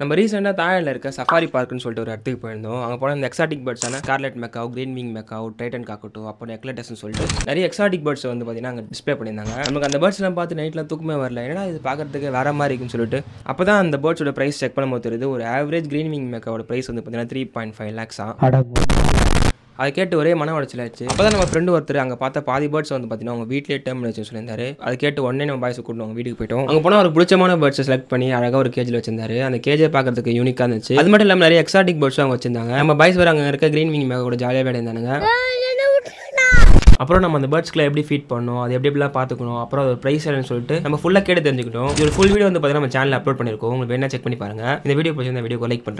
நம்ம ரீசெண்டாக தாயில் இருக்க சஃபாரி பார்க்குன்னு சொல்லிட்டு ஒரு இடத்துக்கு போயிருந்தோம் அங்கே போனால் அந்த எக்ஸாட்டிக் பேர்ட்ஸான scarlet macaw green wing macaw titan காக்கட்டும் அப்புறம் எக்லட்டஸ்னு சொல்லிட்டு நிறைய எக்ஸாட்டிக் பேர்ட்ஸ் வந்து பார்த்தீங்கன்னா அங்கே டிஸ்பிளே பண்ணியிருந்தாங்க நமக்கு அந்த பேர்ட்ஸ்லாம் பார்த்து நைட்டில் தூக்கமே வரல ஏன்னா இது பார்க்குறதுக்கு வேற மாதிரி இருக்குன்னு சொல்லிட்டு அப்போ தான் அந்த பேர்ட்ஸோட ப்ரைஸ் செக் பண்ணும்போது தெரியுது ஒரு ஆவரேஜ் கிரீன் விங் மெக்காவோட ப்ரைஸ் வந்து பார்த்தீங்கன்னா த்ரீ பாயிண்ட் ஃபைவ் லேக்ஸா அதை கேட்டு ஒரே மன உடச்சல் ஆச்சு அப்போ தான் நம்ம ஃப்ரெண்டு ஒருத்தர் அங்கே பார்த்த பாதி பேர்ட்ஸ் வந்து பார்த்தீங்கன்னா அவங்க வீட்லேயே டேம் வச்சு சொல்லியிருந்தாரு அதை கேட்டு உடனே நம்ம பாய்ஸ் கூட்டணும் அவங்க வீட்டுக்கு போயிட்டோம் அங்கே போனால் ஒரு பிடிச்சமான பேர்ட்ஸ் செலக்ட் பண்ணி அழகாக ஒரு கேஜில் வச்சிருந்தாரு அந்த கேஜை பார்க்கறதுக்கு யூனிக்காக இருந்துச்சு அது மட்டும் இல்லாமல் நிறைய எக்ஸாட்டிக் பேர்ட்ஸும் அவங்க வச்சிருந்தாங்க நம்ம பாய்ஸ் வர அங்கே இருக்க க்ரீன் விங் மேக கூட ஜாலியாக விளையாண்டாங்க அப்புறம் நம்ம அந்த பேர்ட்ஸ்க்குலாம் எப்படி ஃபீட் பண்ணணும் அது எப்படி எப்படிலாம் பார்த்துக்கணும் அப்புறம் அது ப்ரைஸ் என்னன்னு சொல்லிட்டு நம்ம ஃபுல்லாக கேட்டு இது ஒரு ஃபுல் வீடியோ வந்து பார்த்தீங்கன்னா நம்ம சேனல் அப்லோட் பண்ணிருக்கோம் உங்களுக்கு வேணா செக் பண்ணி பாருங்கள் இந்த வீடியோ பிடிச்சிருந்த வீடியோ லைக் பண்ணுறேன்